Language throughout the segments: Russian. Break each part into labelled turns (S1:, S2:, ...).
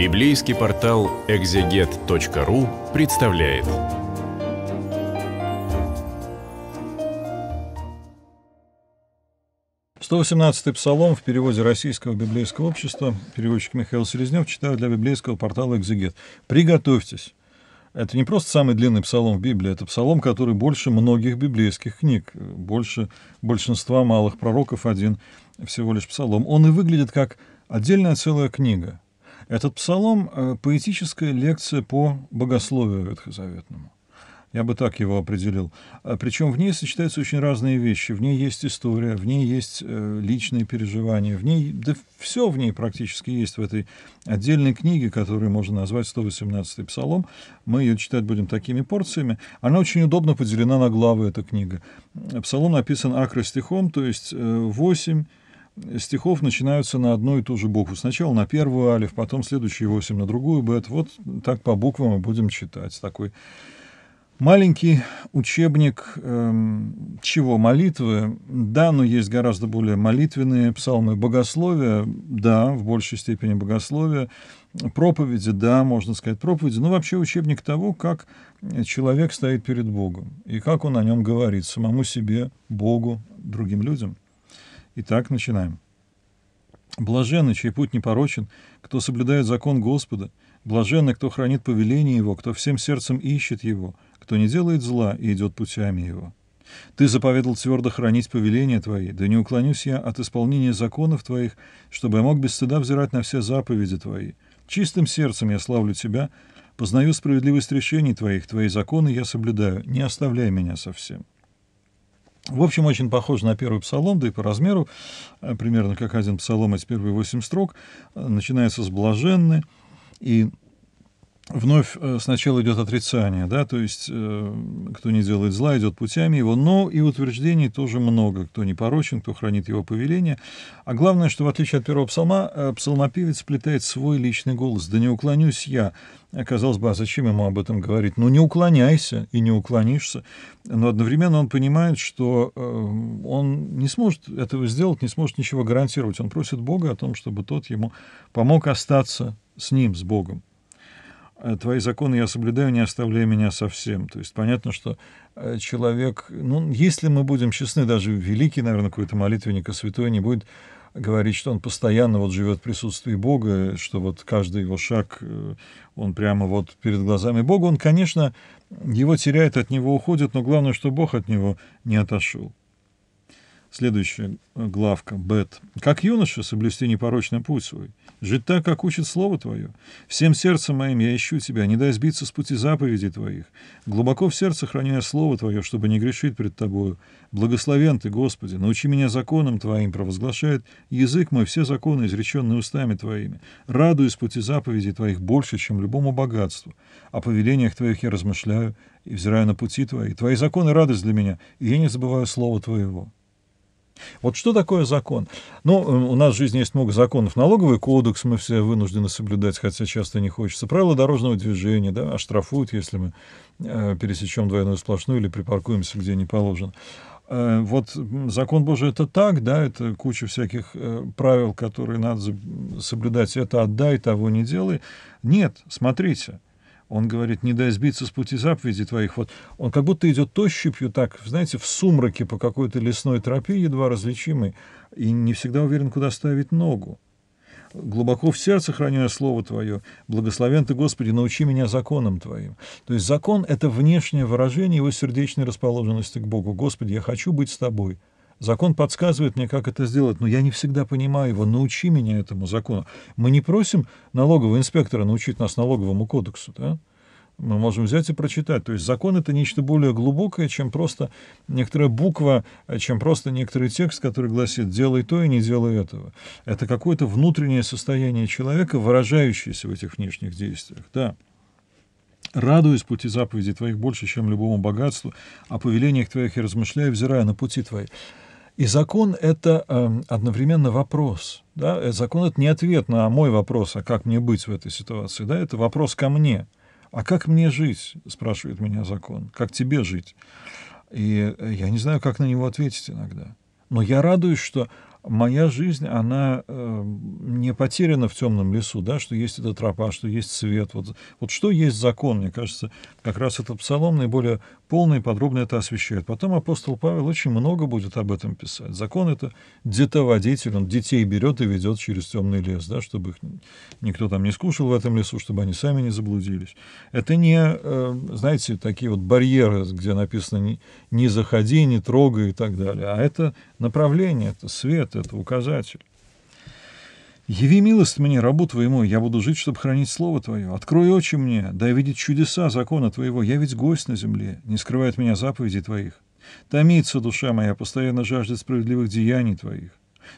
S1: Библейский портал exeget.ru представляет. Сто восемнадцатый псалом в переводе Российского библейского общества. Переводчик Михаил Селезнев читает для библейского портала «Экзегет». Приготовьтесь. Это не просто самый длинный псалом в Библии, это псалом, который больше многих библейских книг, больше большинства малых пророков, один всего лишь псалом. Он и выглядит как отдельная целая книга – этот псалом э, – поэтическая лекция по богословию ветхозаветному. Я бы так его определил. Э, Причем в ней сочетаются очень разные вещи. В ней есть история, в ней есть э, личные переживания, в ней, да все в ней практически есть в этой отдельной книге, которую можно назвать 118-й псалом. Мы ее читать будем такими порциями. Она очень удобно поделена на главы, эта книга. Псалом написан акростихом, то есть 8, стихов начинаются на одну и ту же букву. Сначала на первую алиф, потом следующие восемь на другую бет. Вот так по буквам мы будем читать. Такой маленький учебник эм, чего? Молитвы? Да, но есть гораздо более молитвенные псалмы. Богословия? Да, в большей степени богословия. Проповеди? Да, можно сказать, проповеди. Но ну, вообще учебник того, как человек стоит перед Богом и как он о нем говорит самому себе, Богу, другим людям. Итак, начинаем. Блаженный, чей путь не порочен, кто соблюдает закон Господа, блаженный, кто хранит повеление Его, кто всем сердцем ищет Его, кто не делает зла и идет путями Его. Ты заповедал твердо хранить повеления Твои, да не уклонюсь я от исполнения законов Твоих, чтобы я мог без стыда взирать на все заповеди Твои. Чистым сердцем я славлю Тебя, познаю справедливость решений Твоих, Твои законы я соблюдаю, не оставляй меня совсем. В общем, очень похоже на первый псалом, да и по размеру, э, примерно как один псалом, эти первые восемь строк, э, начинается с «блаженны», и вновь э, сначала идет отрицание, да, то есть э, кто не делает зла, идет путями его, но и утверждений тоже много, кто не порочен, кто хранит его повеление. А главное, что в отличие от первого псалма, э, псалмопевец сплетает свой личный голос. «Да не уклонюсь я». Э, казалось бы, а зачем ему об этом говорить? Ну, не уклоняйся и не уклонишься. Но одновременно он понимает, что э, он не сможет этого сделать, не сможет ничего гарантировать. Он просит Бога о том, чтобы тот ему помог остаться с ним, с Богом. Э, твои законы я соблюдаю, не оставляй меня совсем. То есть понятно, что э, человек, ну, если мы будем честны, даже великий, наверное, какой-то молитвенник, а святой не будет говорить, что он постоянно вот живет в присутствии Бога, что вот каждый его шаг, э, он прямо вот перед глазами Бога, он, конечно, его теряет, от него уходит, но главное, что Бог от него не отошел. Следующая э, главка, Бет. «Как юноша соблюсти непорочный путь свой? Жить так, как учит слово твое. Всем сердцем моим я ищу тебя, не дай сбиться с пути заповедей твоих. Глубоко в сердце храня слово твое, чтобы не грешить пред тобою. Благословен ты, Господи, научи меня законам твоим, провозглашает язык мой все законы, изреченные устами твоими. Радуюсь пути заповедей твоих больше, чем любому богатству. О повелениях твоих я размышляю и взираю на пути твои. Твои законы — радость для меня, и я не забываю слова твоего». Вот что такое закон? Ну, э, у нас в жизни есть много законов. Налоговый кодекс мы все вынуждены соблюдать, хотя часто не хочется. Правила дорожного движения, да, оштрафуют, если мы э, пересечем двойную сплошную или припаркуемся, где не положено. Э, вот закон Божий это так, да, это куча всяких э, правил, которые надо соблюдать. Это отдай, того не делай. Нет, смотрите, он говорит, не дай сбиться с пути заповеди твоих. Вот он как будто идет ощупью так, знаете, в сумраке по какой-то лесной тропе, едва различимый и не всегда уверен, куда ставить ногу. Глубоко в сердце храню я Слово Твое. Благословен Ты, Господи, научи меня законам Твоим. То есть закон — это внешнее выражение его сердечной расположенности к Богу. Господи, я хочу быть с Тобой. Закон подсказывает мне, как это сделать, но я не всегда понимаю его. Научи меня этому закону. Мы не просим налогового инспектора научить нас налоговому кодексу, да? мы можем взять и прочитать. То есть закон — это нечто более глубокое, чем просто некоторая буква, э, чем просто некоторый текст, который гласит «делай то и не делай этого». Это какое-то внутреннее состояние человека, выражающееся в этих внешних действиях. Да. Радуюсь пути заповедей твоих больше, чем любому богатству, о повелениях твоих я размышляю, взирая на пути твои. И закон — это э, одновременно вопрос. Да? Э, закон — это не ответ на мой вопрос, а как мне быть в этой ситуации. Да? Это вопрос ко мне — а как мне жить? спрашивает меня закон. Как тебе жить? И э, я не знаю, как на него ответить иногда. Но я радуюсь, что моя жизнь, она э, не потеряна в темном лесу, да, что есть эта тропа, что есть свет. Вот, вот что есть закон, мне кажется, как раз этот псалом наиболее полно и подробно это освещает. Потом апостол Павел очень много будет об этом писать. Закон — это детоводитель, он детей берет и ведет через темный лес, да, чтобы их никто там не скушал в этом лесу, чтобы они сами не заблудились. Это не, э, знаете, такие вот барьеры, где написано «не, не заходи, не трогай» и так далее, а это Направление — это свет, это указатель. Яви милость мне, рабу твоему, я буду жить, чтобы хранить слово твое. Открой очи мне, дай видеть чудеса закона твоего. Я ведь гость на земле, не скрывает меня заповеди твоих. Томится душа моя, постоянно жаждет справедливых деяний твоих.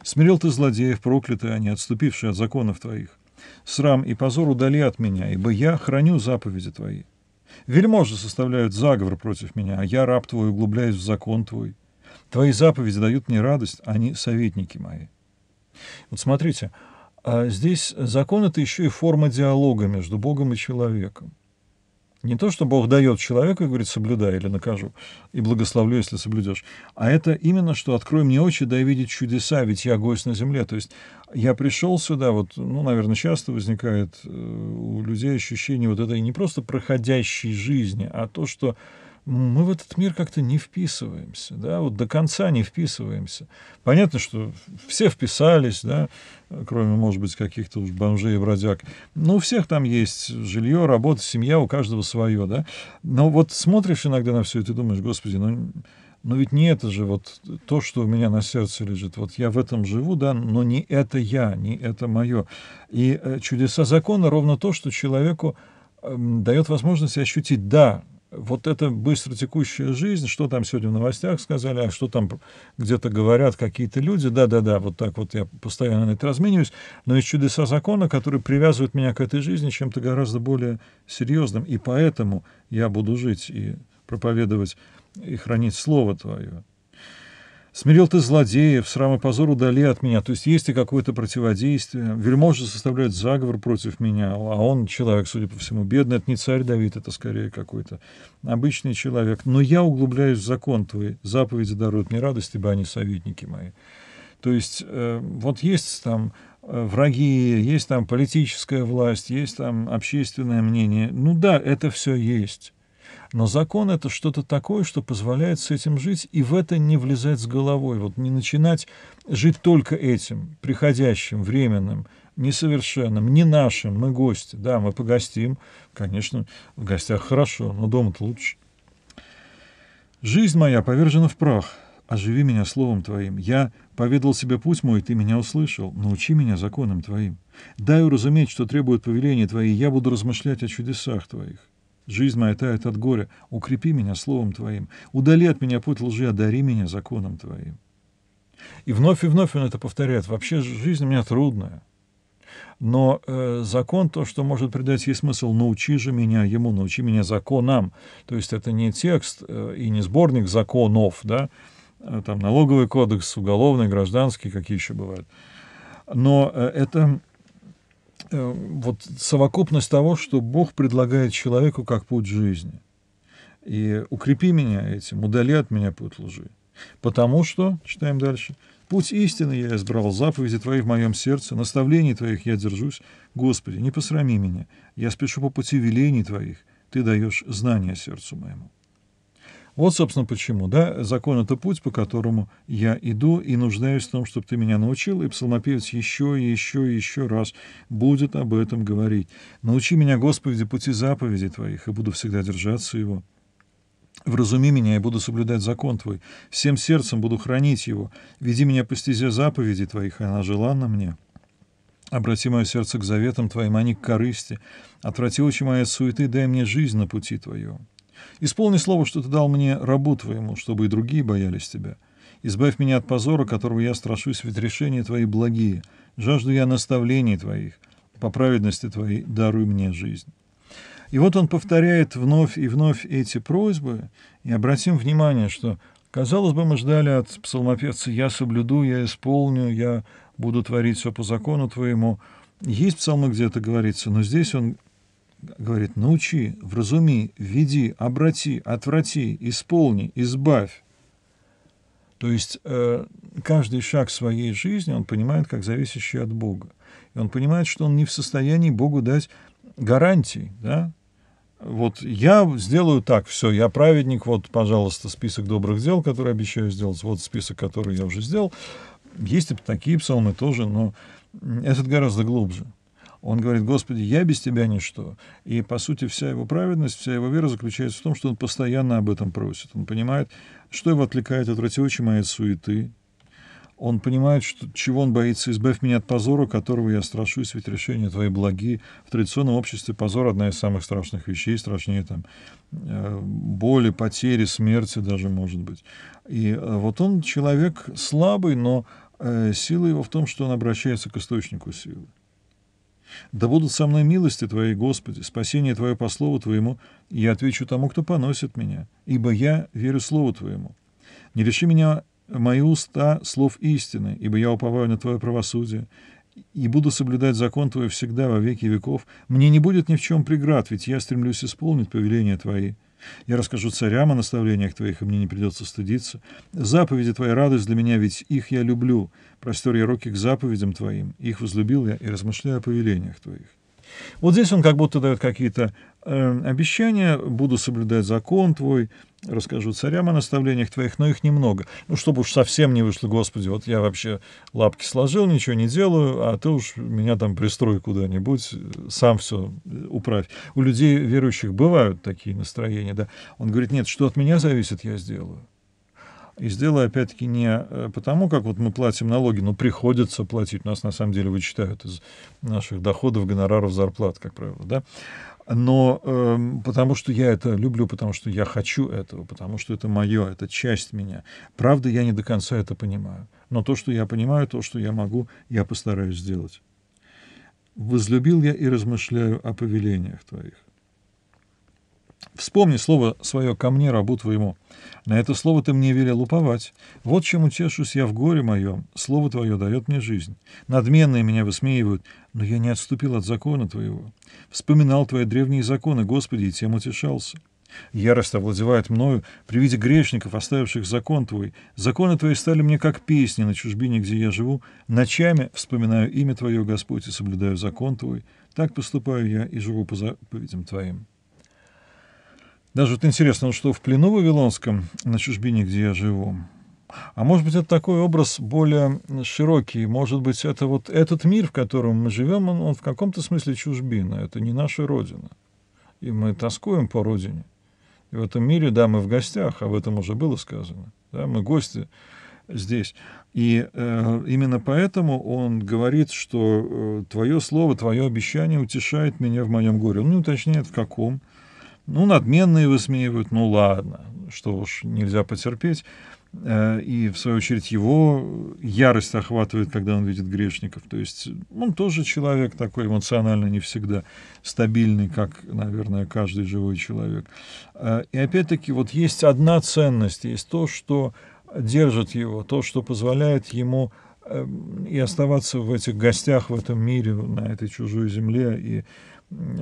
S1: Смирил ты злодеев, проклятые они, отступившие от законов твоих. Срам и позор удали от меня, ибо я храню заповеди твои. Вельможи составляют заговор против меня, а я, раб твой, углубляюсь в закон твой. Твои заповеди дают мне радость, они советники мои. Вот смотрите, а здесь закон — это еще и форма диалога между Богом и человеком. Не то, что Бог дает человеку и говорит, соблюдай или накажу, и благословлю, если соблюдешь, а это именно, что открой мне очи, дай видеть чудеса, ведь я гость на земле. То есть я пришел сюда, вот, ну, наверное, часто возникает э, у людей ощущение вот этой не просто проходящей жизни, а то, что мы в этот мир как-то не вписываемся, да, вот до конца не вписываемся. Понятно, что все вписались, да, кроме, может быть, каких-то уж бомжей и бродяг. Ну, у всех там есть жилье, работа, семья, у каждого свое, да. Но вот смотришь иногда на все это и думаешь, господи, ну, но ну ведь не это же вот то, что у меня на сердце лежит. Вот я в этом живу, да, но не это я, не это мое. И э, чудеса закона ровно то, что человеку эм, дает возможность ощутить, да, вот эта быстротекущая жизнь, что там сегодня в новостях сказали, а что там где-то говорят какие-то люди, да-да-да, вот так вот я постоянно на это размениваюсь, но есть чудеса закона, которые привязывают меня к этой жизни чем-то гораздо более серьезным, и поэтому я буду жить и проповедовать и хранить Слово Твое. Смирил ты злодеев, срам и позор удали от меня. То есть есть и какое-то противодействие. Вельможи составляют заговор против меня, а он человек, судя по всему, бедный. Это не царь Давид, это скорее какой-то обычный человек. Но я углубляюсь в закон твой. Заповеди даруют мне радость, ибо они советники мои. То есть э, вот есть там э, враги, есть там политическая власть, есть там общественное мнение. Ну да, это все есть. Но закон — это что-то такое, что позволяет с этим жить и в это не влезать с головой, вот не начинать жить только этим, приходящим, временным, несовершенным, не нашим, мы гости. Да, мы погостим, конечно, в гостях хорошо, но дома-то лучше. «Жизнь моя повержена в прах, оживи меня словом Твоим. Я поведал себе путь мой, Ты меня услышал. Научи меня законам Твоим. Дай уразуметь, что требует повеления Твои, я буду размышлять о чудесах Твоих. Жизнь моя тает от горя. Укрепи меня словом Твоим. Удали от меня путь лжи, одари меня законом Твоим. И вновь и вновь он это повторяет. Вообще жизнь у меня трудная. Но э, закон то, что может придать ей смысл, научи же меня ему, научи меня законам. То есть это не текст э, и не сборник законов, да, э, там налоговый кодекс, уголовный, гражданский, какие еще бывают. Но э, это Э, вот совокупность того, что Бог предлагает человеку как путь жизни. И укрепи меня этим, удали от меня путь лжи. Потому что, читаем дальше, путь истины я избрал, заповеди Твои в моем сердце, наставлений Твоих я держусь. Господи, не посрами меня, я спешу по пути велений Твоих, Ты даешь знания сердцу моему. Вот, собственно, почему, да, закон — это путь, по которому я иду и нуждаюсь в том, чтобы ты меня научил, и псалмопевец еще и еще и еще раз будет об этом говорить. Научи меня, Господи, пути заповеди Твоих, и буду всегда держаться Его. Вразуми меня, и буду соблюдать закон Твой. Всем сердцем буду хранить его. Веди меня по стезе заповеди Твоих, и она желанна мне. Обрати мое сердце к заветам Твоим, а не к корысти. Отврати очи мои от суеты, дай мне жизнь на пути Твоем. Исполни слово, что ты дал мне рабу твоему, чтобы и другие боялись тебя. Избавь меня от позора, которого я страшусь, ведь решения твои благие. Жажду я наставлений твоих. По праведности твоей даруй мне жизнь». И вот он повторяет вновь и вновь эти просьбы, и обратим внимание, что, казалось бы, мы ждали от псалмопевца «я соблюду, я исполню, я буду творить все по закону твоему». Есть псалмы, где это говорится, но здесь он говорит, научи, вразуми, веди, обрати, отврати, исполни, избавь. То есть э, каждый шаг своей жизни он понимает как зависящий от Бога. И он понимает, что он не в состоянии Богу дать гарантий. Да? Вот я сделаю так, все, я праведник, вот, пожалуйста, список добрых дел, которые обещаю сделать, вот список, который я уже сделал. Есть и такие псалмы тоже, но этот гораздо глубже. Он говорит, Господи, я без Тебя ничто. И, по сути, вся его праведность, вся его вера заключается в том, что он постоянно об этом просит. Он понимает, что его отвлекает от противочима и от суеты. Он понимает, что, чего он боится. «Избавь меня от позора, которого я страшусь, ведь решение Твои благи». В традиционном обществе позор — одна из самых страшных вещей, страшнее там э, боли, потери, смерти даже, может быть. И э, вот он человек слабый, но э, сила его в том, что он обращается к источнику силы. Да будут со мной милости Твои, Господи, спасение Твое по слову Твоему, и я отвечу тому, кто поносит меня, ибо я верю слову Твоему. Не реши меня э, мои уста слов истины, ибо я уповаю на Твое правосудие, и буду соблюдать закон Твой всегда во веки веков. Мне не будет ни в чем преград, ведь я стремлюсь исполнить повеления Твои». Я расскажу царям о наставлениях твоих, и мне не придется стыдиться. Заповеди твоя радость для меня, ведь их я люблю. Простор я руки к заповедям твоим. Их возлюбил я и размышляю о повелениях твоих. Вот здесь он как будто дает какие-то э, обещания, буду соблюдать закон твой, расскажу царям о наставлениях твоих, но их немного. Ну, чтобы уж совсем не вышло, Господи, вот я вообще лапки сложил, ничего не делаю, а ты уж меня там пристрой куда-нибудь, сам все управь. У людей верующих бывают такие настроения, да. Он говорит, нет, что от меня зависит, я сделаю. И сделаю, опять-таки, не э, потому, как вот мы платим налоги, но приходится платить. У Нас, на самом деле, вычитают из наших доходов, гонораров, зарплат, как правило, да но э, потому что я это люблю, потому что я хочу этого, потому что это мое, это часть меня. Правда, я не до конца это понимаю. Но то, что я понимаю, то, что я могу, я постараюсь сделать. Возлюбил я и размышляю о повелениях твоих. Вспомни слово свое ко мне, рабу твоему. На это слово ты мне велел уповать. Вот чем утешусь я в горе моем. Слово твое дает мне жизнь. Надменные меня высмеивают, но я не отступил от закона Твоего. Вспоминал Твои древние законы, Господи, и тем утешался. Ярость овладевает мною при виде грешников, оставивших закон Твой. Законы Твои стали мне как песни на чужбине, где я живу. Ночами вспоминаю имя Твое, Господь, и соблюдаю закон Твой. Так поступаю я и живу по заповедям Твоим. Даже вот интересно, что в плену Вавилонском, на чужбине, где я живу, а может быть, это такой образ более широкий. Может быть, это вот этот мир, в котором мы живем, он, он в каком-то смысле чужбина. Это не наша родина. И мы тоскуем по родине. И в этом мире, да, мы в гостях, об этом уже было сказано. Да, мы гости здесь. И э, именно поэтому он говорит, что э, твое слово, твое обещание утешает меня в моем горе. Он ну, не уточняет, в каком. Ну, надменные высмеивают, ну ладно, что уж нельзя потерпеть. Э, и, в свою очередь, его ярость охватывает, когда он видит грешников. То есть он ну, тоже человек такой эмоционально не всегда стабильный, как, наверное, каждый живой человек. Э, и опять-таки вот есть одна ценность, есть то, что держит его, то, что позволяет ему эм, и оставаться в этих гостях, в этом мире, на этой чужой земле, и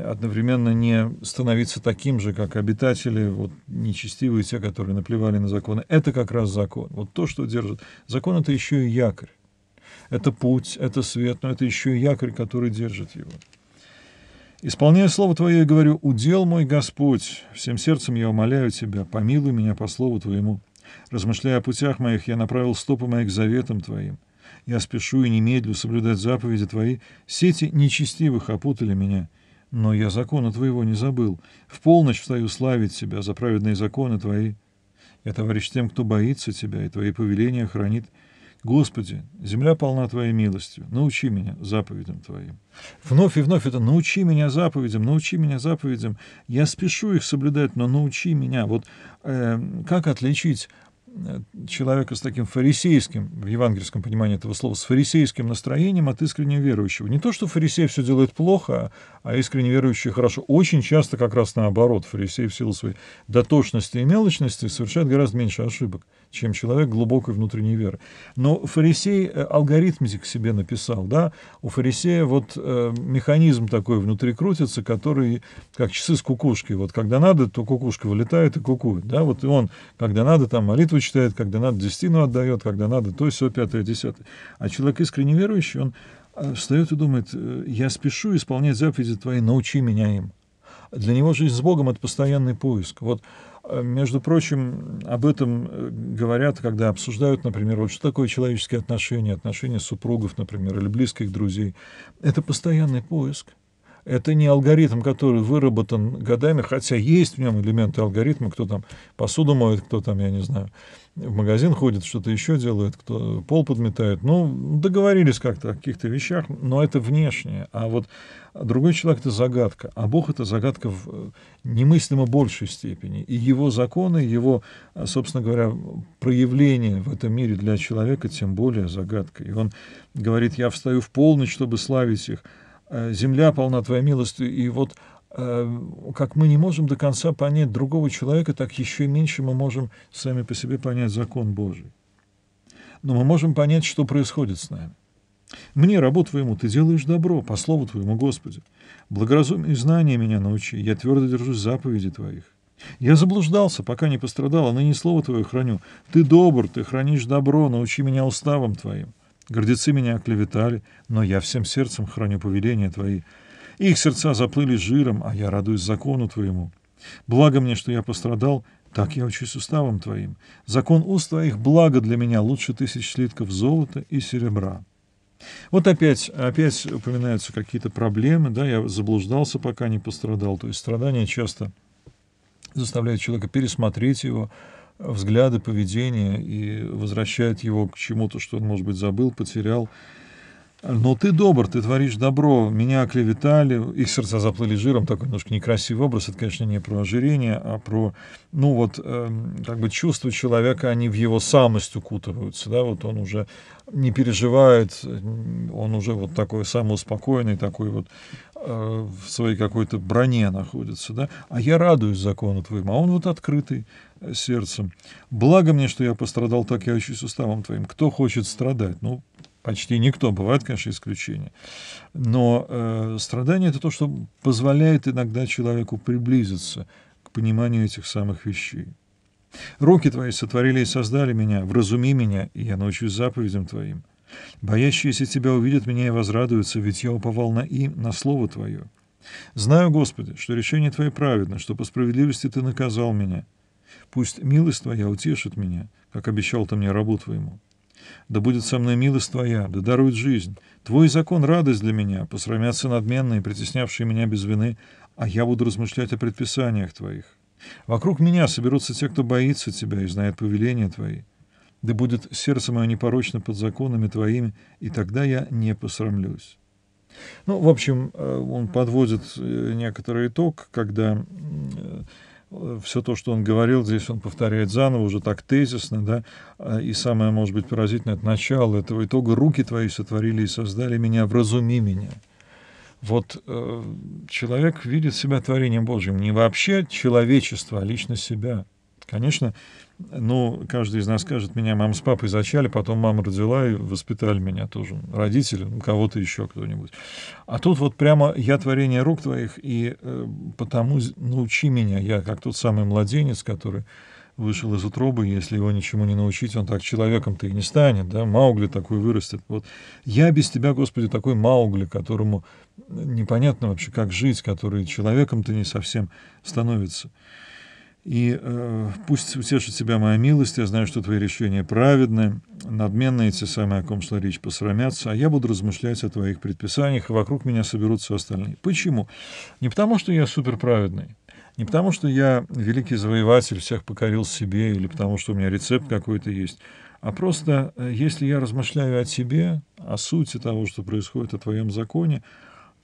S1: одновременно не становиться таким же, как обитатели, вот нечестивые те, которые наплевали на законы. Это как раз закон. Вот то, что держит. Закон — это еще и якорь. Это путь, это свет, но это еще и якорь, который держит его. «Исполняя слово Твое, я говорю, удел мой Господь, всем сердцем я умоляю Тебя, помилуй меня по слову Твоему. Размышляя о путях моих, я направил стопы моих заветом Твоим. Я спешу и немедлю соблюдать заповеди Твои. Сети нечестивых опутали меня» Но я закона твоего не забыл. В полночь встаю славить тебя за праведные законы твои. Я товарищ тем, кто боится тебя и твои повеления хранит. Господи, земля полна Твоей милостью, научи меня заповедям Твоим. Вновь и вновь это «научи меня заповедям, научи меня заповедям». Я спешу их соблюдать, но научи меня. Вот э, как отличить человека с таким фарисейским, в евангельском понимании этого слова, с фарисейским настроением от искренне верующего. Не то, что фарисей все делает плохо, а искренне верующий хорошо. Очень часто как раз наоборот. Фарисей в силу своей дотошности и мелочности совершает гораздо меньше ошибок чем человек глубокой внутренней веры. Но фарисей э, алгоритмик себе написал, да, у фарисея вот э, механизм такой внутри крутится, который как часы с кукушкой, вот когда надо, то кукушка вылетает и кукует, да, вот и он, когда надо, там молитву читает, когда надо, десятину отдает, когда надо, то все, пятое, десятое. А человек искренне верующий, он э, встает и думает, э, я спешу исполнять заповеди твои, научи меня им. Для него жизнь с Богом — это постоянный поиск. Вот Э, между прочим, об этом э, говорят, когда обсуждают, например, вот что такое человеческие отношения, отношения супругов, например, или близких друзей. Это постоянный поиск это не алгоритм, который выработан годами, хотя есть в нем элементы алгоритма, кто там посуду моет, кто там, я не знаю, в магазин ходит, что-то еще делает, кто пол подметает. Ну, договорились как-то о каких-то вещах, но это внешнее. А вот другой человек — это загадка, а Бог — это загадка в э, немыслимо большей степени. И его законы, его, э, собственно говоря, проявление в этом мире для человека тем более загадка. И он говорит, я встаю в полночь, чтобы славить их — Э, земля полна Твоей милости. И вот э, как мы не можем до конца понять другого человека, так еще и меньше мы можем сами по себе понять закон Божий. Но мы можем понять, что происходит с нами. Мне, рабу твоему, ты делаешь добро, по слову твоему, Господи. Благоразумие и знания меня научи, я твердо держусь заповеди твоих. Я заблуждался, пока не пострадал, а ныне слово твое храню. Ты добр, ты хранишь добро, научи меня уставам твоим. Гордецы меня оклеветали, но я всем сердцем храню повеления Твои. Их сердца заплыли жиром, а я радуюсь закону Твоему. Благо мне, что я пострадал, так я учусь уставам Твоим. Закон уст Твоих благо для меня лучше тысяч слитков золота и серебра». Вот опять, опять упоминаются какие-то проблемы, да, я заблуждался, пока не пострадал. То есть страдания часто заставляют человека пересмотреть его, взгляды, поведение и возвращает его к чему-то, что он, может быть, забыл, потерял. Но ты добр, ты творишь добро, меня оклеветали, их сердца заплыли жиром, такой немножко некрасивый образ, это, конечно, не про ожирение, а про, ну вот, э, как бы чувства человека, они в его самость укутываются, да, вот он уже не переживает, он уже вот такой самоуспокоенный, такой вот э, в своей какой-то броне находится, да, а я радуюсь закону твоему, а он вот открытый, сердцем. Благо мне, что я пострадал, так я учусь суставом твоим. Кто хочет страдать? Ну, почти никто. Бывают, конечно, исключения. Но э, страдание — это то, что позволяет иногда человеку приблизиться к пониманию этих самых вещей. «Руки твои сотворили и создали меня, вразуми меня, и я научусь заповедям твоим. Боящиеся тебя увидят меня и возрадуются, ведь я уповал на им, на слово твое. Знаю, Господи, что решение твое праведно, что по справедливости ты наказал меня». Пусть милость твоя утешит меня, как обещал ты мне рабу твоему. Да будет со мной милость твоя, да дарует жизнь. Твой закон — радость для меня, посрамятся надменные, притеснявшие меня без вины, а я буду размышлять о предписаниях твоих. Вокруг меня соберутся те, кто боится тебя и знает повеления твои. Да будет сердце мое непорочно под законами твоими, и тогда я не посрамлюсь. Ну, в общем, э, он подводит э, некоторый итог, когда э, все то, что он говорил, здесь он повторяет заново, уже так тезисно, да, и самое, может быть, поразительное, это начало этого итога «руки твои сотворили и создали меня, вразуми меня». Вот э, человек видит себя творением Божьим, не вообще человечество, а лично себя. Конечно, ну, каждый из нас скажет, меня мама с папой зачали, потом мама родила и воспитали меня тоже, родители, ну, кого-то еще кто-нибудь. А тут вот прямо я творение рук твоих, и э, потому научи меня, я как тот самый младенец, который вышел из утробы, если его ничему не научить, он так человеком-то и не станет, да, Маугли такой вырастет. Вот я без тебя, Господи, такой Маугли, которому непонятно вообще, как жить, который человеком-то не совсем становится. И э, пусть утешит тебя моя милость, я знаю, что твои решения праведны, надменные те самые, о ком шла речь, посрамятся, а я буду размышлять о твоих предписаниях, и вокруг меня соберутся остальные. Почему? Не потому, что я суперправедный, не потому, что я великий завоеватель, всех покорил себе, или потому, что у меня рецепт какой-то есть, а просто, э, если я размышляю о тебе, о сути того, что происходит, о твоем законе,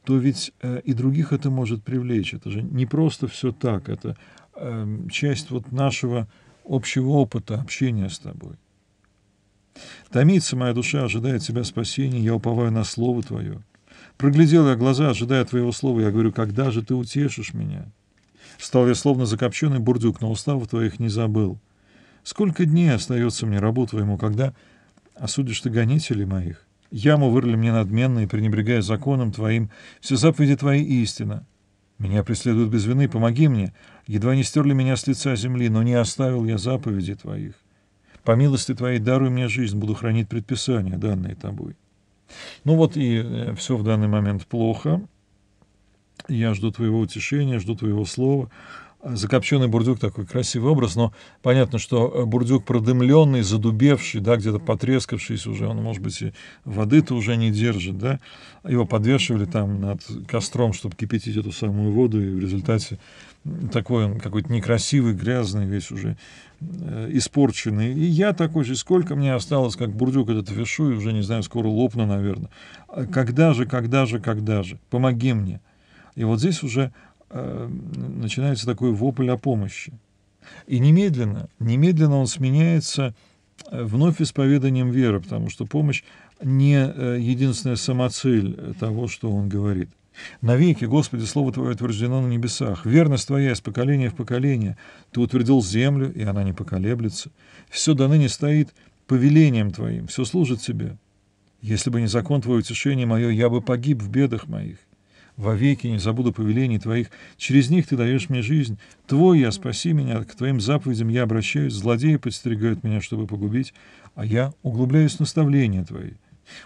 S1: то ведь э, и других это может привлечь. Это же не просто все так, это Эм, часть вот нашего общего опыта общения с тобой. Томится моя душа, ожидая тебя спасения, я уповаю на Слово Твое. Проглядел я глаза, ожидая Твоего Слова, я говорю, когда же Ты утешишь меня? Стал я словно закопченный бурдюк, но уставов Твоих не забыл. Сколько дней остается мне рабу Твоему, когда осудишь Ты гонителей моих? Яму вырли мне надменно и пренебрегая законом Твоим, все заповеди Твои истина. Меня преследуют без вины, помоги мне. Едва не стерли меня с лица земли, но не оставил я заповеди твоих. По милости твоей даруй мне жизнь, буду хранить предписания, данные тобой. Ну вот и э, все в данный момент плохо. Я жду твоего утешения, жду твоего слова закопченный бурдюк такой красивый образ, но понятно, что э, бурдюк продымленный, задубевший, да, где-то потрескавшийся уже, он, может быть, и воды-то уже не держит, да, его подвешивали там над костром, чтобы кипятить эту самую воду, и в результате такой он какой-то некрасивый, грязный, весь уже э, испорченный. И я такой же, сколько мне осталось, как бурдюк этот вешу, и уже, не знаю, скоро лопну, наверное. А когда же, когда же, когда же? Помоги мне. И вот здесь уже Э, начинается такой вопль о помощи. И немедленно, немедленно он сменяется э, вновь исповеданием веры, потому что помощь не э, единственная самоцель того, что он говорит. «Навеки, Господи, Слово Твое утверждено на небесах. Верность Твоя из поколения в поколение. Ты утвердил землю, и она не поколеблется. Все до ныне стоит повелением Твоим, все служит Тебе. Если бы не закон Твое утешение мое, я бы погиб в бедах моих вовеки не забуду повелений твоих. Через них ты даешь мне жизнь. Твой я, спаси меня, к твоим заповедям я обращаюсь. Злодеи подстерегают меня, чтобы погубить, а я углубляюсь в наставления твои.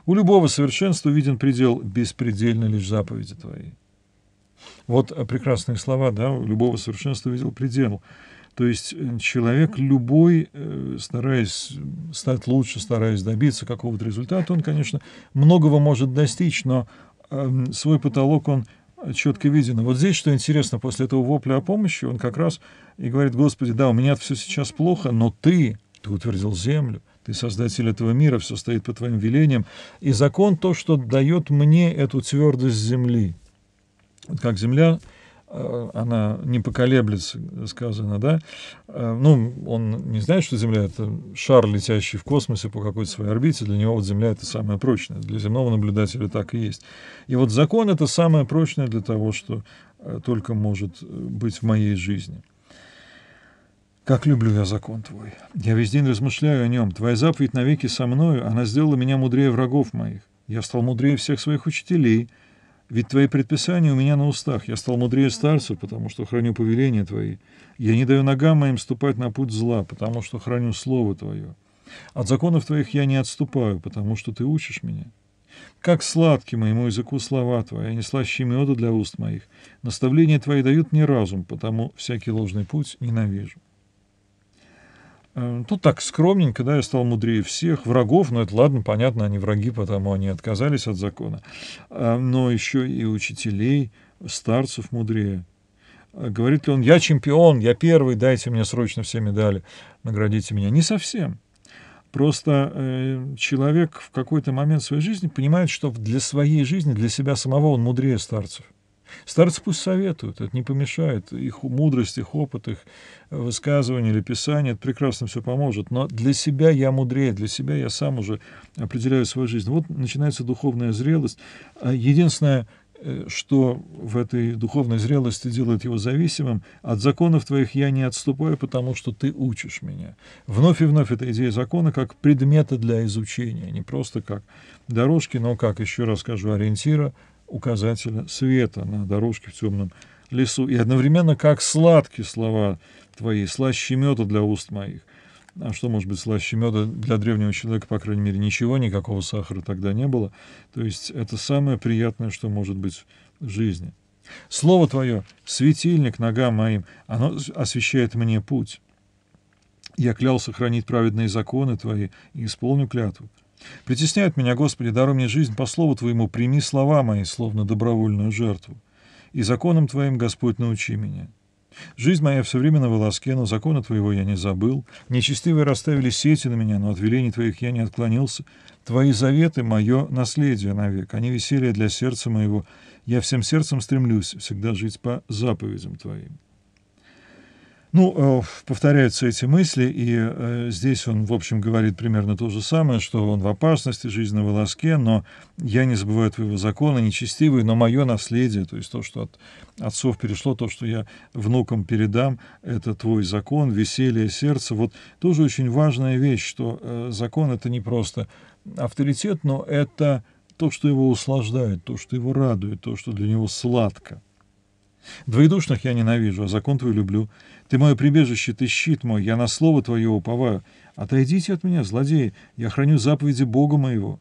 S1: У любого совершенства виден предел, беспредельно лишь заповеди твои. Вот э, прекрасные слова, да, у любого совершенства видел предел. То есть э, человек любой, э, стараясь стать лучше, стараясь добиться какого-то результата, он, конечно, многого может достичь, но Эм, свой потолок он четко виден. вот здесь, что интересно, после этого вопля о помощи, он как раз и говорит, «Господи, да, у меня все сейчас плохо, но Ты, Ты утвердил землю, Ты создатель этого мира, все стоит по Твоим велениям, и закон то, что дает мне эту твердость земли». Вот как земля Э, она не поколеблется, сказано, да. Э, ну, он не знает, что Земля — это шар, летящий в космосе по какой-то своей орбите. Для него вот Земля — это самое прочное. Для земного наблюдателя так и есть. И вот закон — это самое прочное для того, что э, только может быть в моей жизни. Как люблю я закон твой. Я весь день размышляю о нем. Твоя заповедь навеки со мною, она сделала меня мудрее врагов моих. Я стал мудрее всех своих учителей — ведь твои предписания у меня на устах. Я стал мудрее старцев, потому что храню повеления твои. Я не даю ногам моим ступать на путь зла, потому что храню слово твое. От законов твоих я не отступаю, потому что ты учишь меня. Как сладки моему языку слова твои, не слаще меда для уст моих. Наставления твои дают мне разум, потому всякий ложный путь ненавижу. Э, тут так скромненько, да, я стал мудрее всех врагов, но это ладно, понятно, они враги, потому они отказались от закона. Э, но еще и учителей, старцев мудрее. Э, говорит ли он, я чемпион, я первый, дайте мне срочно все медали, наградите меня. Не совсем. Просто человек в какой-то момент своей жизни понимает, что для своей жизни, для себя самого он мудрее старцев. Старцы пусть советуют, это не помешает. Их мудрость, их опыт, их высказывание или писание, это прекрасно все поможет. Но для себя я мудрее, для себя я сам уже определяю свою жизнь. Вот начинается духовная зрелость. А единственное, э, что в этой духовной зрелости делает его зависимым, от законов твоих я не отступаю, потому что ты учишь меня. Вновь и вновь эта идея закона как предмета для изучения, не просто как дорожки, но как, еще раз скажу, ориентира, указателя света на дорожке в темном лесу, и одновременно как сладкие слова твои, слаще меда для уст моих. А что может быть слаще меда для древнего человека, по крайней мере, ничего, никакого сахара тогда не было. То есть это самое приятное, что может быть в жизни. Слово твое, светильник ногам моим, оно освещает мне путь. Я клялся хранить праведные законы твои и исполню клятву. Притесняют меня, Господи, даруй мне жизнь по слову Твоему, прими слова мои, словно добровольную жертву. И законом Твоим, Господь, научи меня. Жизнь моя все время на волоске, но закона Твоего я не забыл. Нечестивые расставили сети на меня, но от велений Твоих я не отклонился. Твои заветы — мое наследие навек, они веселье для сердца моего. Я всем сердцем стремлюсь всегда жить по заповедям Твоим. Ну, э, повторяются эти мысли, и э, здесь он, в общем, говорит примерно то же самое, что он в опасности, жизнь на волоске, но я не забываю твоего закона, нечестивый, но мое наследие, то есть то, что от отцов перешло, то, что я внукам передам, это твой закон, веселье сердца. Вот тоже очень важная вещь, что э, закон — это не просто авторитет, но это то, что его услаждает, то, что его радует, то, что для него сладко. Двоедушных я ненавижу, а закон твой люблю. Ты мое прибежище, ты щит мой, я на слово твое уповаю. Отойдите от меня, злодеи, я храню заповеди Бога моего.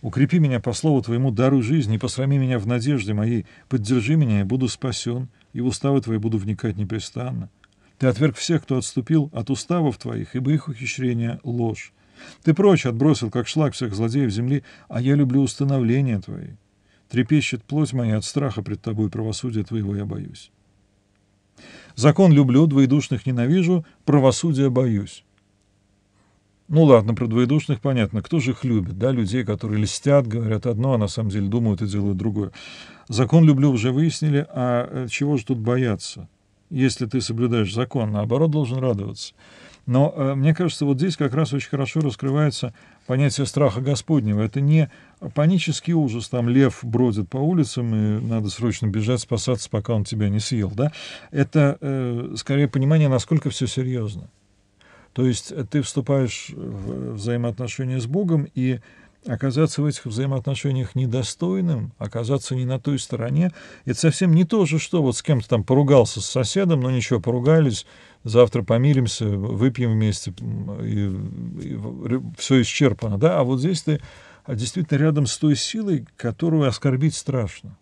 S1: Укрепи меня по слову твоему, дару жизнь, не посрами меня в надежде моей. Поддержи меня, я буду спасен, и в уставы твои буду вникать непрестанно. Ты отверг всех, кто отступил от уставов твоих, ибо их ухищрение — ложь. Ты прочь отбросил, как шлак всех злодеев земли, а я люблю установления твои. Трепещет плоть моя от страха пред тобой, правосудие твоего я боюсь. Закон люблю, двоедушных ненавижу, правосудие боюсь. Ну ладно, про двоедушных понятно. Кто же их любит, да, людей, которые льстят, говорят одно, а на самом деле думают и делают другое. Закон люблю уже выяснили, а э, чего же тут бояться? Если ты соблюдаешь закон, наоборот, должен радоваться. Но э, мне кажется, вот здесь как раз очень хорошо раскрывается понятие страха Господнего. Это не панический ужас, там лев бродит по улицам, и надо срочно бежать, спасаться, пока он тебя не съел. Да? Это э, скорее понимание, насколько все серьезно. То есть э, ты вступаешь в э, взаимоотношения с Богом, и Оказаться в этих взаимоотношениях недостойным, оказаться не на той стороне, это совсем не то же, что вот с кем-то там поругался с соседом, но ничего, поругались, завтра помиримся, выпьем вместе, и, и все исчерпано, да, а вот здесь ты а действительно рядом с той силой, которую оскорбить страшно.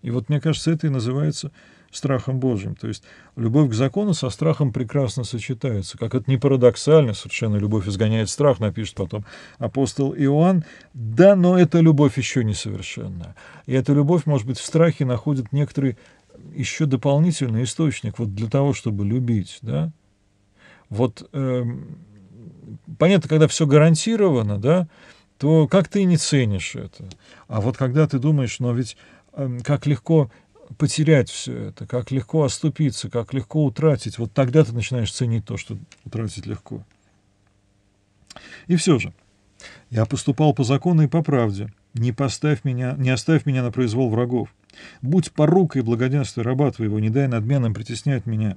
S1: И вот, мне кажется, это и называется страхом Божьим. То есть любовь к закону со страхом прекрасно сочетается. Как это не парадоксально, совершенно любовь изгоняет страх, напишет потом апостол Иоанн. Да, но эта любовь еще несовершенна. И эта любовь, может быть, в страхе находит некоторый еще дополнительный источник вот для того, чтобы любить. Да? Вот э, понятно, когда все гарантировано, да, то как ты и не ценишь это. А вот когда ты думаешь, но ведь эм, как легко потерять все это, как легко оступиться, как легко утратить. Вот тогда ты начинаешь ценить то, что утратить легко. И все же, я поступал по закону и по правде. Не, поставь меня, не оставь меня на произвол врагов. Будь порукой благоденствия раба твоего, не дай надменным притеснять меня.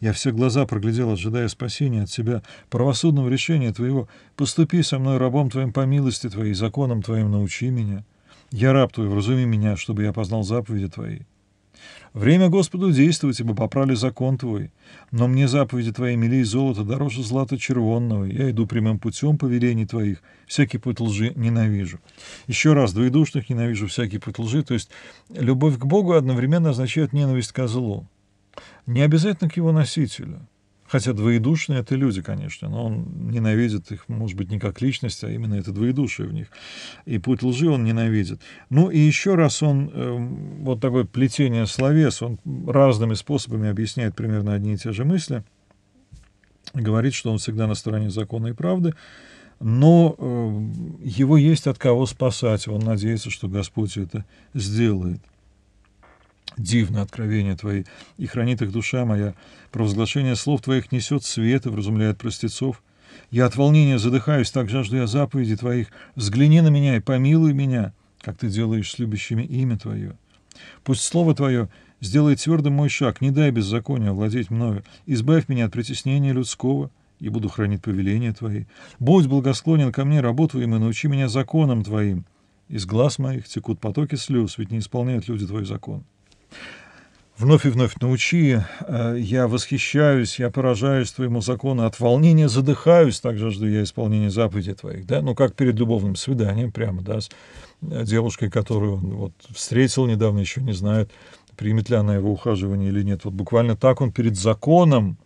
S1: Я все глаза проглядел, ожидая спасения от тебя, правосудного решения твоего. Поступи со мной, рабом твоим, по милости твоей, законом твоим научи меня. Я раб твой, вразуми меня, чтобы я познал заповеди твои. Время Господу действовать, ибо попрали закон твой. Но мне заповеди твои милей золото дороже злата червонного. Я иду прямым путем повелений твоих. Всякий путь лжи ненавижу. Еще раз, двоедушных ненавижу всякий путь лжи. То есть любовь к Богу одновременно означает ненависть к злу. Не обязательно к его носителю. Хотя двоедушные — это люди, конечно, но он ненавидит их, может быть, не как личность, а именно это двоедушие в них. И путь лжи он ненавидит. Ну и еще раз он, э, вот такое плетение словес, он разными способами объясняет примерно одни и те же мысли, говорит, что он всегда на стороне закона и правды, но э, его есть от кого спасать, он надеется, что Господь это сделает. Дивное откровение Твои, и хранит их душа моя. Провозглашение слов Твоих несет свет и вразумляет простецов. Я от волнения задыхаюсь, так жажду я заповеди Твоих. Взгляни на меня и помилуй меня, как Ты делаешь с любящими имя Твое. Пусть слово Твое сделает твердым мой шаг, не дай беззакония владеть мною. Избавь меня от притеснения людского, и буду хранить повеления Твои. Будь благосклонен ко мне, рабу Твоим, и научи меня законам Твоим. Из глаз моих текут потоки слез, ведь не исполняют люди Твой закон. Вновь и вновь научи, э, я восхищаюсь, я поражаюсь твоему закону, от волнения задыхаюсь, также жду я исполнения заповедей твоих, да, ну, как перед любовным свиданием, прямо, да, с э, девушкой, которую он вот встретил недавно, еще не знает, примет ли она его ухаживание или нет, вот буквально так он перед законом,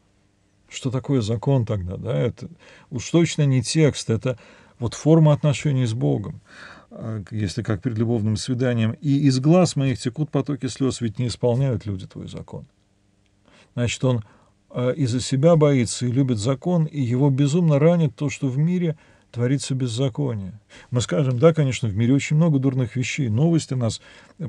S1: что такое закон тогда, да, это уж точно не текст, это вот форма отношений с Богом. А, если как перед любовным свиданием, и из глаз моих текут потоки слез, ведь не исполняют люди твой закон. Значит, он а, из за себя боится, и любит закон, и его безумно ранит то, что в мире творится беззаконие. Мы скажем, да, конечно, в мире очень много дурных вещей, новости нас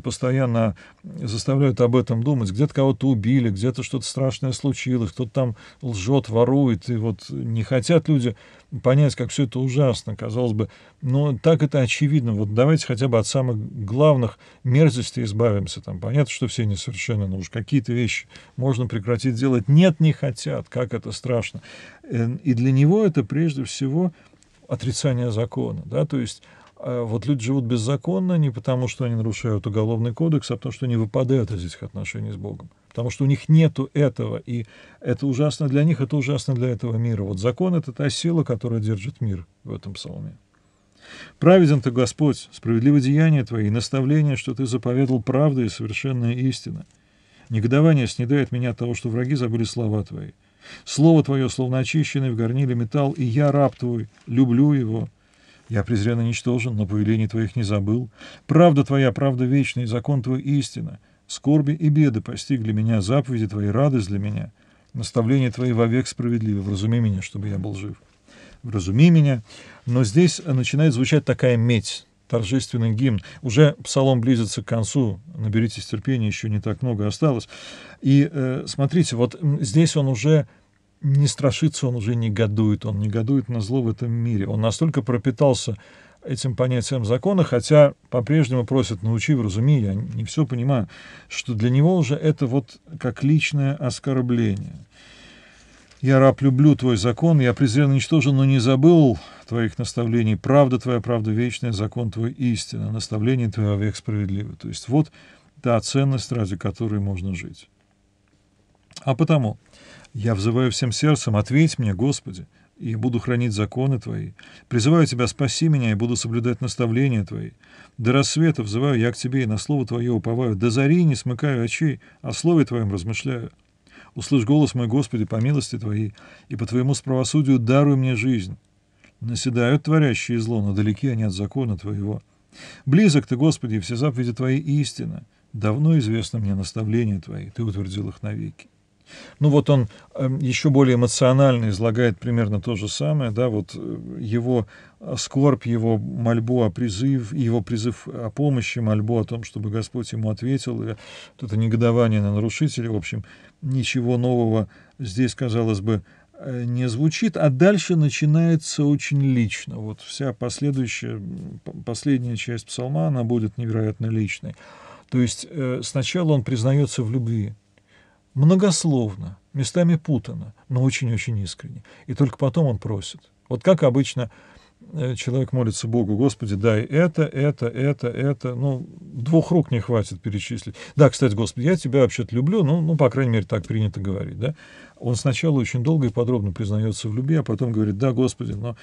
S1: постоянно заставляют об этом думать. Где-то кого-то убили, где-то что-то страшное случилось, кто-то там лжет, ворует, и вот не хотят люди понять, как все это ужасно, казалось бы. Но так это очевидно. Вот давайте хотя бы от самых главных мерзостей избавимся. Там понятно, что все несовершенны, но уж какие-то вещи можно прекратить делать. Нет, не хотят. Как это страшно. Э, и для него это прежде всего отрицание закона, да, то есть а вот люди живут беззаконно не потому, что они нарушают уголовный кодекс, а потому, что они выпадают из этих отношений с Богом. Потому что у них нету этого, и это ужасно для них, это ужасно для этого мира. Вот закон — это та сила, которая держит мир в этом псалме. Праведен ты, Господь, справедливо деяния твои, и наставление, что ты заповедал правду и совершенная истина. Негодование снедает меня от того, что враги забыли слова твои. Слово твое, словно очищенный в горниле металл, и я, раб твой, люблю его, я презренно ничтожен, но повелений твоих не забыл. Правда твоя, правда вечная, и закон твой истина. Скорби и беды постигли меня, заповеди твои радость для меня. Наставления твои вовек справедливы. Вразуми меня, чтобы я был жив. Вразуми меня. Но здесь начинает звучать такая медь, торжественный гимн. Уже псалом близится к концу, наберитесь терпения, еще не так много осталось. И э, смотрите, вот здесь он уже не страшится он уже, негодует, он негодует на зло в этом мире. Он настолько пропитался этим понятием закона, хотя по-прежнему просят «научи, «Ну, вразуми», я не все понимаю, что для него уже это вот как личное оскорбление. «Я, раб, люблю твой закон, я презренно ничтожен, но не забыл твоих наставлений. Правда твоя, правда вечная, закон твой истина, наставление твое век справедливо». То есть вот та ценность, ради которой можно жить. А потому я взываю всем сердцем, ответь мне, Господи, и буду хранить законы Твои. Призываю Тебя, спаси меня, и буду соблюдать наставления Твои. До рассвета взываю я к Тебе, и на слово Твое уповаю. До зари не смыкаю очей, о а слове Твоем размышляю. Услышь голос мой, Господи, по милости Твоей, и по Твоему справосудию даруй мне жизнь. Наседают творящие зло, но далеки они от закона Твоего. Близок Ты, Господи, и все заповеди Твои истина. Давно известно мне наставления Твои, Ты утвердил их навеки. Ну вот он эм, еще более эмоционально излагает примерно то же самое, да, вот э, его э, скорбь, его мольбу о призыв, его призыв о помощи, мольбу о том, чтобы Господь ему ответил, и вот это негодование на нарушителя, в общем, ничего нового здесь, казалось бы, э, не звучит, а дальше начинается очень лично. Вот вся последующая, последняя часть псалма, она будет невероятно личной. То есть сначала он признается в любви, многословно, местами путано, но очень-очень искренне. И только потом он просит. Вот как обычно э, человек молится Богу, Господи, дай это, это, это, это. Ну, двух рук не хватит перечислить. Да, кстати, Господи, я тебя вообще-то люблю, ну, ну, по крайней мере, так принято говорить, да. Он сначала очень долго и подробно признается в любви, а потом говорит, да, Господи, но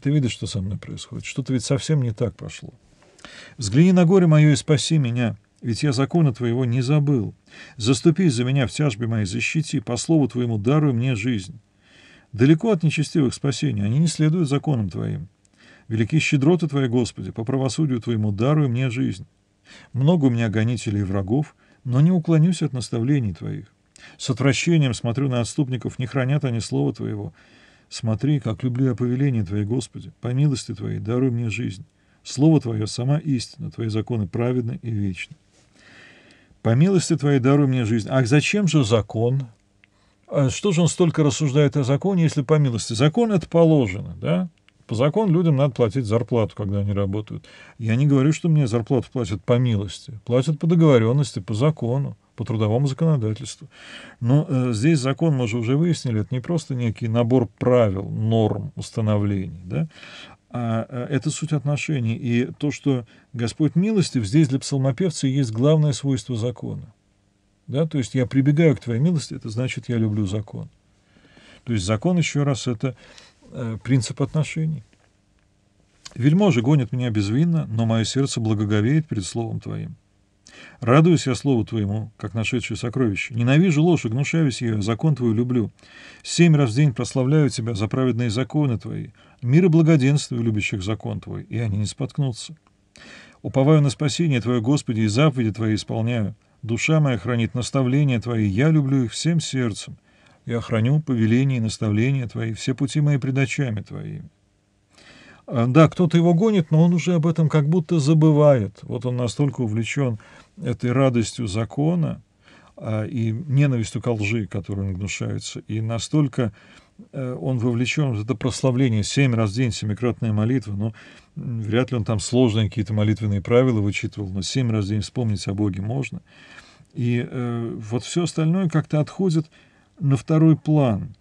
S1: ты видишь, что со мной происходит. Что-то ведь совсем не так пошло. Взгляни на горе мое и спаси меня. Ведь я закона твоего не забыл. Заступись за меня в тяжбе моей, защити, по слову твоему даруй мне жизнь. Далеко от нечестивых спасений, они не следуют законам твоим. Велики щедроты твои, Господи, по правосудию твоему даруй мне жизнь. Много у меня гонителей и врагов, но не уклонюсь от наставлений твоих. С отвращением смотрю на отступников, не хранят они слова твоего. Смотри, как люблю я повеление твои, Господи, по милости твоей даруй мне жизнь. Слово твое — сама истина, твои законы праведны и вечны. По милости твоей даруй мне жизнь. Ах, зачем же закон? «А что же он столько рассуждает о законе, если по милости? Закон — это положено, да? По закону людям надо платить зарплату, когда они работают. Я не говорю, что мне зарплату платят по милости. Платят по договоренности, по закону, по трудовому законодательству. Но э, здесь закон, мы же уже выяснили, это не просто некий набор правил, норм, установлений, да? А э, это суть отношений. И то, что Господь милостив, здесь для псалмопевца есть главное свойство закона. Да? То есть я прибегаю к твоей милости, это значит, я люблю закон. То есть закон, еще раз, это э, принцип отношений. Вельможи гонят меня безвинно, но мое сердце благоговеет перед словом твоим. Радуюсь я слову твоему, как нашедшее сокровище. Ненавижу ложь и гнушаюсь ее, закон твой люблю. Семь раз в день прославляю тебя за праведные законы твои. Мир и благоденствие любящих закон твой, и они не споткнутся. Уповаю на спасение Твое, Господи, и заповеди Твои исполняю. Душа моя хранит наставления Твои, я люблю их всем сердцем. Я храню повеления и наставления Твои, все пути мои пред очами Твоими. А, да, кто-то его гонит, но он уже об этом как будто забывает. Вот он настолько увлечен этой радостью закона а, и ненавистью к лжи, которой он гнушается. И настолько э, он вовлечен в это прославление. Семь раз в день, семикратная молитва. но вряд ли он там сложные какие-то молитвенные правила вычитывал, но семь раз в день вспомнить о Боге можно. И э, вот все остальное как-то отходит на второй план.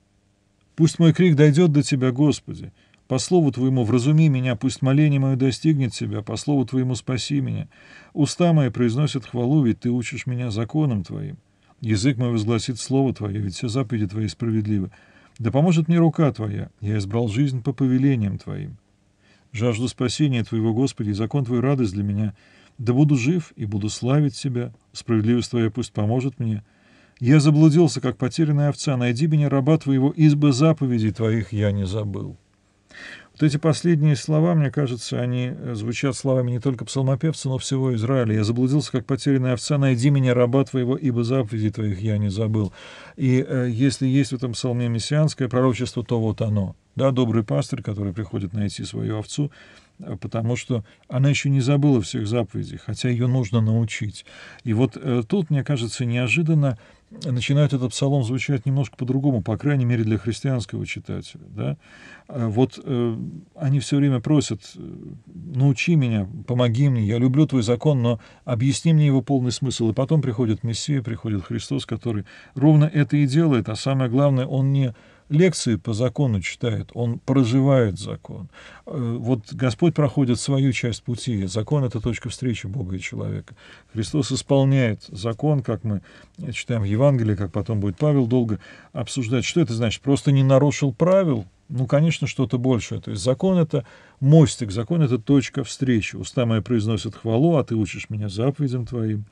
S1: Пусть мой крик дойдет до тебя, Господи. По слову Твоему вразуми меня, пусть моление мое достигнет Тебя, по слову Твоему спаси меня. Уста мои произносят хвалу, ведь Ты учишь меня законом Твоим. Язык мой возгласит слово Твое, ведь все заповеди Твои справедливы. Да поможет мне рука Твоя, я избрал жизнь по повелениям Твоим. Жажду спасения Твоего, Господи, закон Твой радость для меня. Да буду жив и буду славить Тебя, справедливость Твоя пусть поможет мне. Я заблудился, как потерянная овца, найди меня, раба Твоего, избы заповедей Твоих я не забыл». Вот эти последние слова, мне кажется, они э, звучат словами не только псалмопевца, но всего Израиля. «Я заблудился, как потерянная овца, найди меня, раба твоего, ибо заповеди твоих я не забыл». И э, если есть в этом псалме мессианское пророчество, то вот оно. Да, добрый пастырь, который приходит найти свою овцу, э, потому что она еще не забыла всех заповедей, хотя ее нужно научить. И вот э, тут, мне кажется, неожиданно начинает этот псалом звучать немножко по-другому, по крайней мере, для христианского читателя. Да? А вот э, они все время просят, э, научи меня, помоги мне, я люблю твой закон, но объясни мне его полный смысл. И потом приходит Мессия, приходит Христос, который ровно это и делает, а самое главное, он не лекции по закону читает, он проживает закон. Э, вот Господь проходит свою часть пути. Закон — это точка встречи Бога и человека. Христос исполняет закон, как мы читаем в Евангелии, как потом будет Павел долго обсуждать. Что это значит? Просто не нарушил правил? Ну, конечно, что-то большее. То есть закон — это мостик, закон — это точка встречи. Уста мои произносят хвалу, а ты учишь меня заповедям твоим.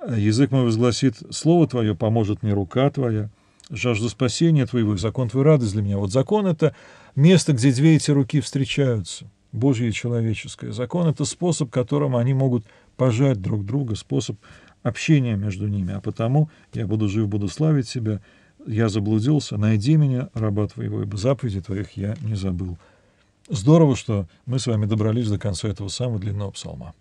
S1: Э, язык мой возгласит, слово твое поможет мне рука твоя жажда спасения твоего, закон твой радость для меня. Вот закон — это место, где две эти руки встречаются, Божье и человеческое. Закон — это способ, которым они могут пожать друг друга, способ общения между ними. А потому я буду жив, буду славить тебя, я заблудился, найди меня, раба твоего, ибо заповеди твоих я не забыл. Здорово, что мы с вами добрались до конца этого самого длинного псалма.